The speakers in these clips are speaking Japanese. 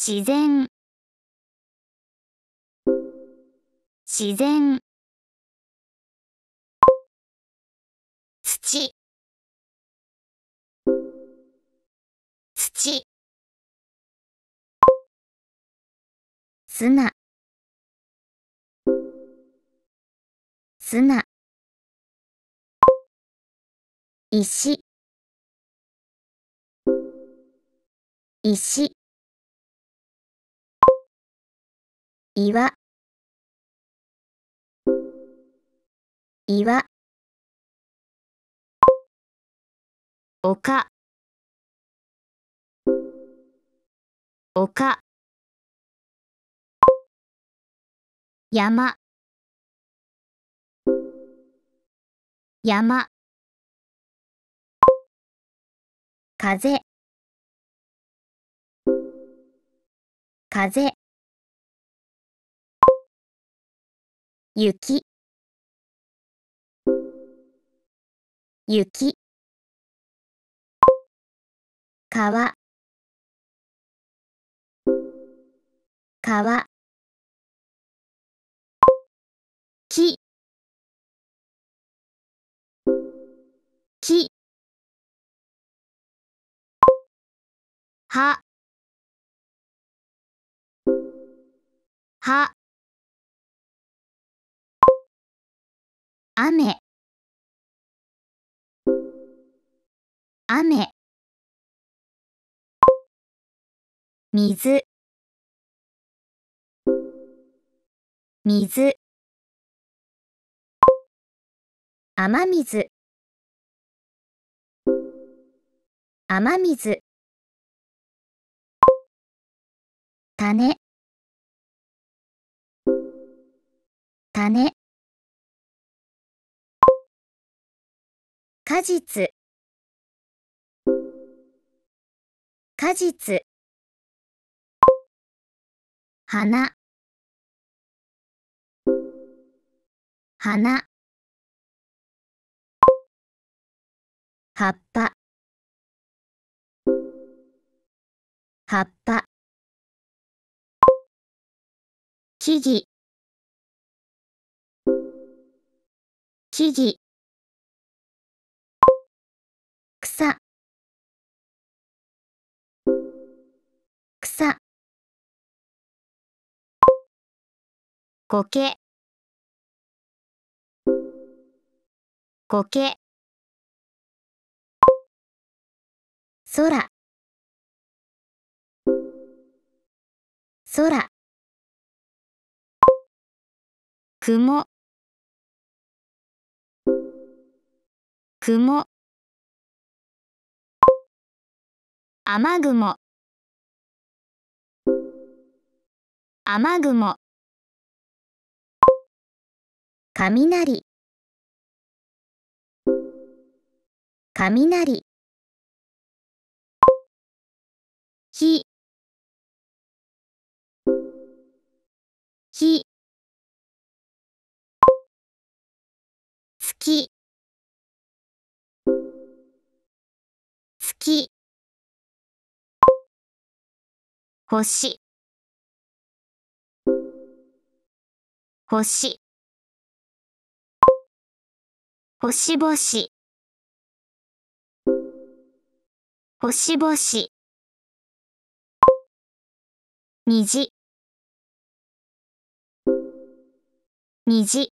自然自然土土砂砂石石岩岩丘丘山山風風雪雪川川木木はは雨雨水水雨水雨水種種果実果実花花葉っぱ葉っぱ木々木々草草こけこけ空空雲雲雨雲雨雲雷雷火火月月星星星々星々虹虹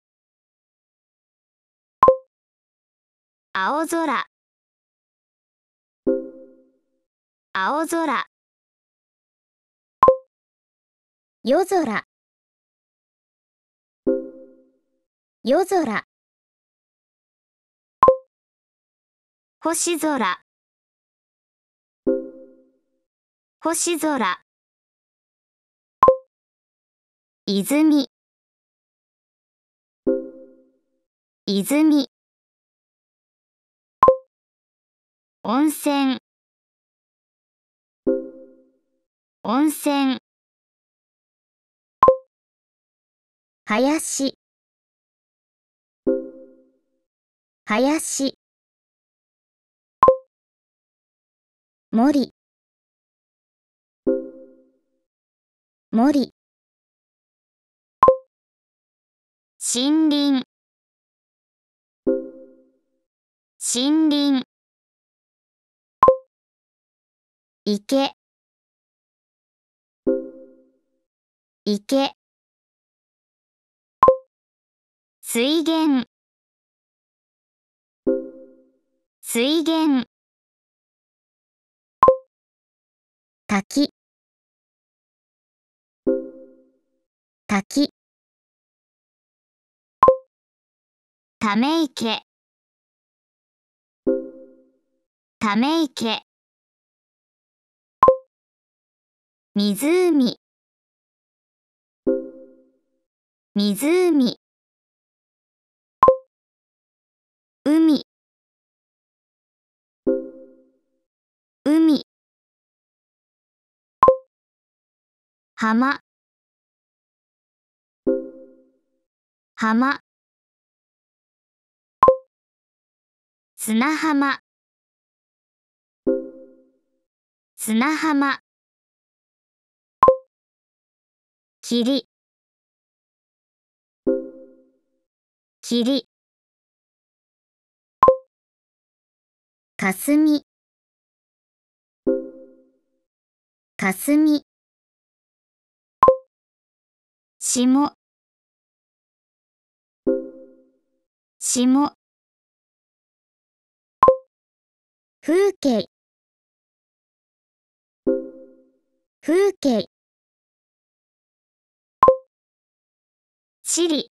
青空青空夜空夜空星空星空泉泉温泉温泉林林森森森林森林池池水源水源滝滝ため池ため池湖湖海海浜浜砂浜砂浜霧霧かすみかすみしもしも風景風景しり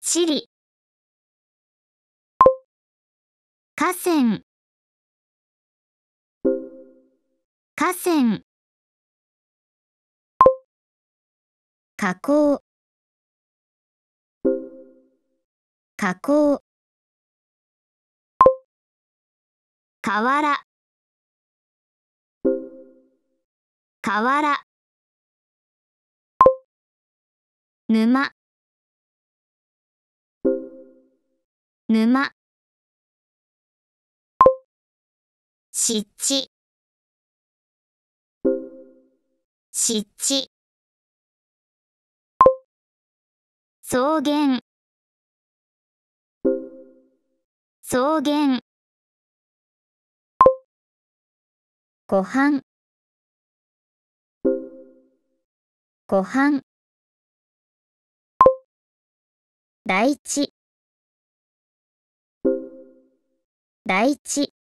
しり河川河川河口河口河原河原沼沼湿地湿地草原草原ご飯ご飯大地大地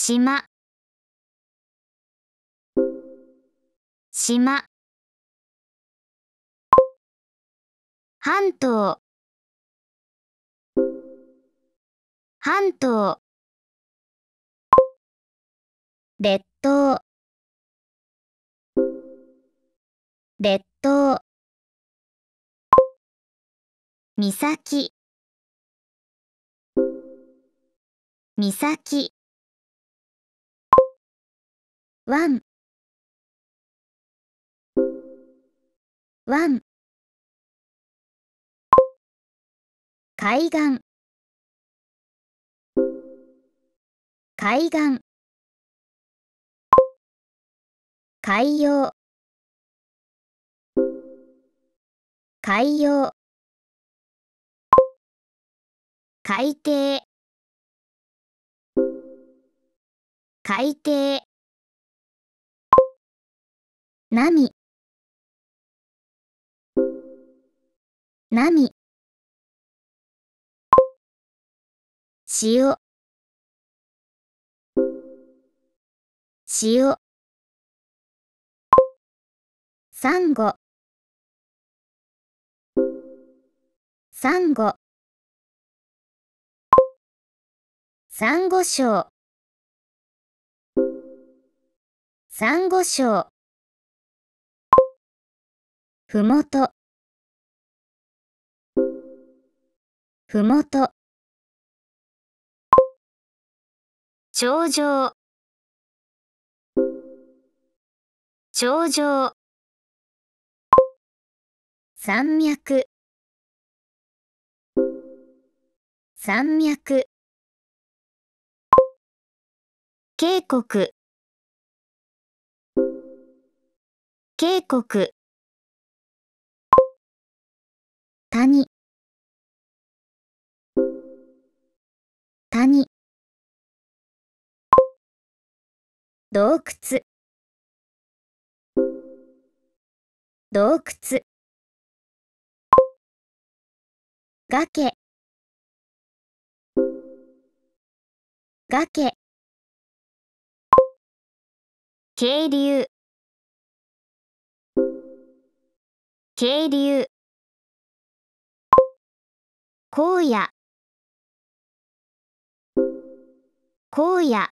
島島半島半島列島列島岬岬ワンワン海岸海岸海洋海洋海底海底なみなみ塩塩サンゴサンゴサンゴ礁サンゴ礁ふもとふもと頂上頂上山脈山脈渓谷渓谷谷谷洞窟洞窟崖崖渓流渓流荒野荒野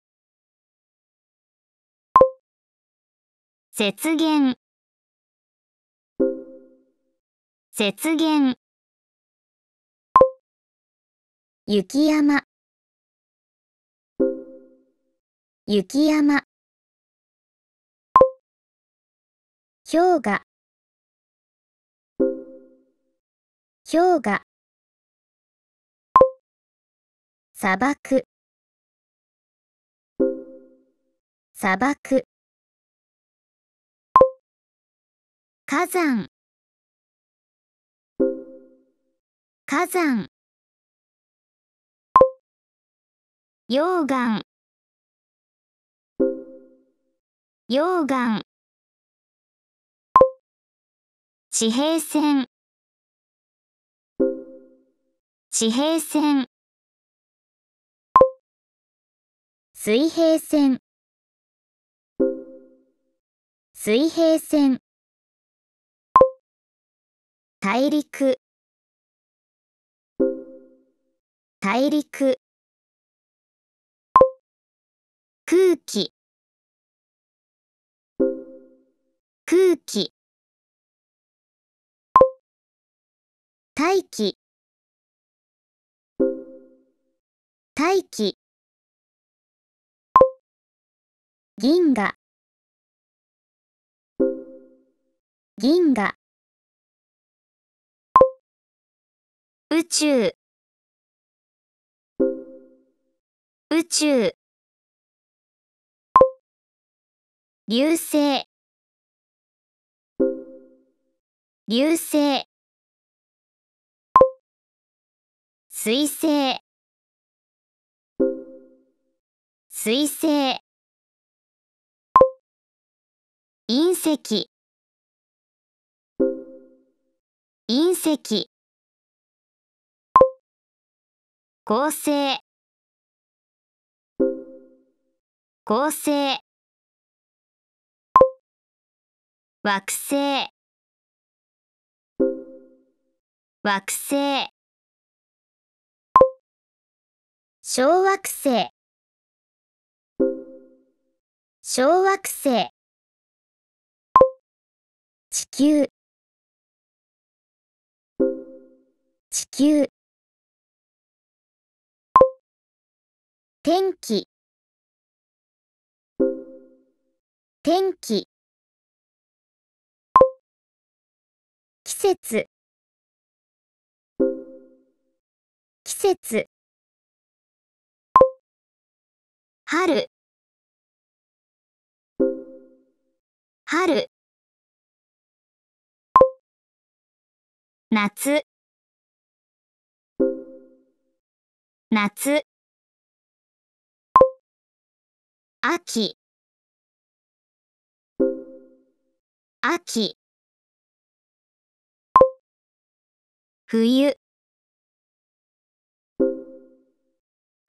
雪原雪原雪山雪山氷河氷河砂漠砂漠火山火山溶岩溶岩地平線地平線水平線水平線大陸大陸空気空気大気大気銀河銀河宇宙宇宙流星流星水星水星隕石隕石合成合成惑星惑星小惑星小惑星地球地球天気天気季節季節春春夏夏秋秋冬冬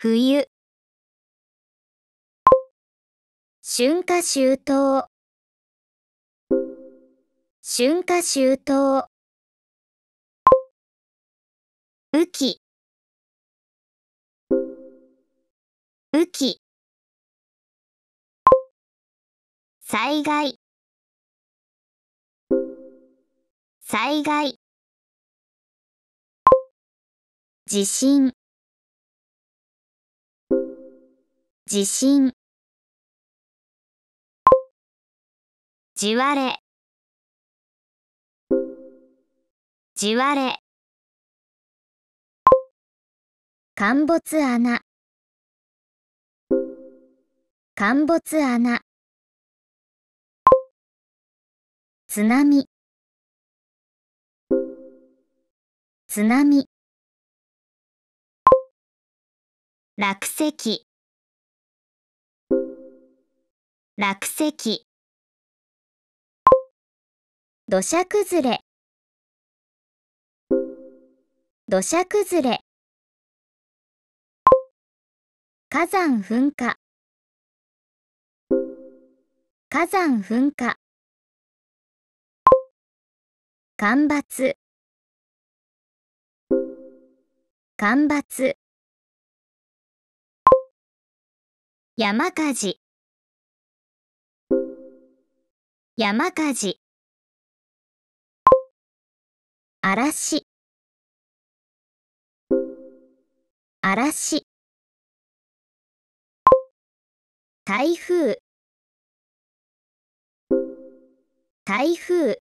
春夏秋冬春夏秋冬雨季雨季災害災害地震地震地割れ地割れ陥没穴陥没穴津波津波落石落石土砂崩れ土砂崩れ火山噴火火山噴火干ばつ干ばつ山火事山火事嵐嵐台風台風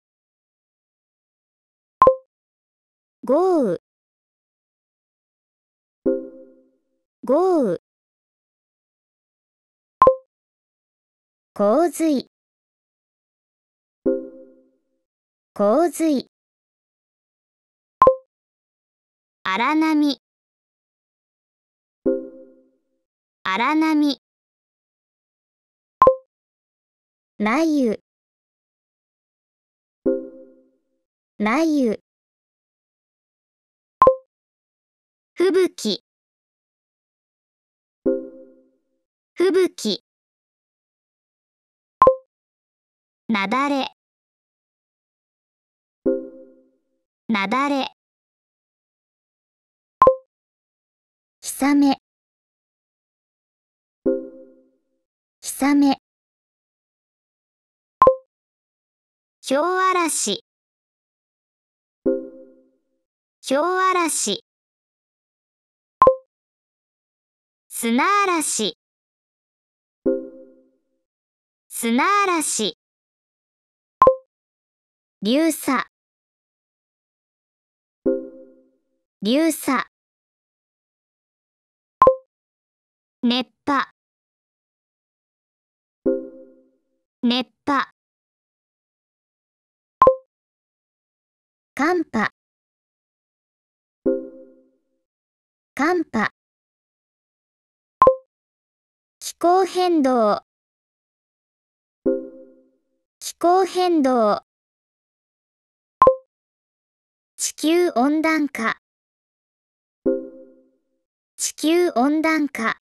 豪雨豪雨洪水洪水荒波荒波雷雨雷雨吹雪吹雪なだれなだれひさめひさめ京嵐京嵐砂嵐砂嵐流砂流砂熱波熱波寒波寒波気候変動気候変動地球温暖化地球温暖化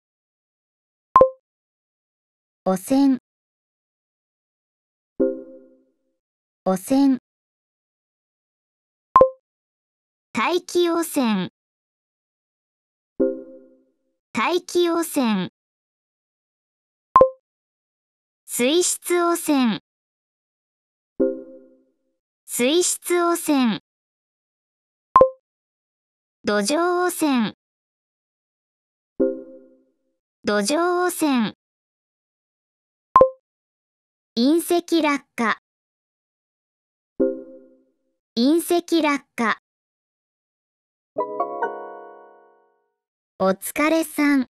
汚染汚染大気汚染大気汚染水質汚染水質汚染土壌汚染土壌汚染隕石落下隕石落下お疲れさん。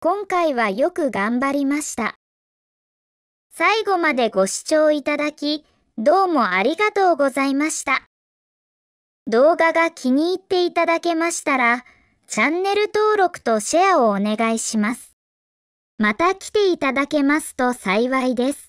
今回はよく頑張りました。最後までご視聴いただき、どうもありがとうございました。動画が気に入っていただけましたら、チャンネル登録とシェアをお願いします。また来ていただけますと幸いです。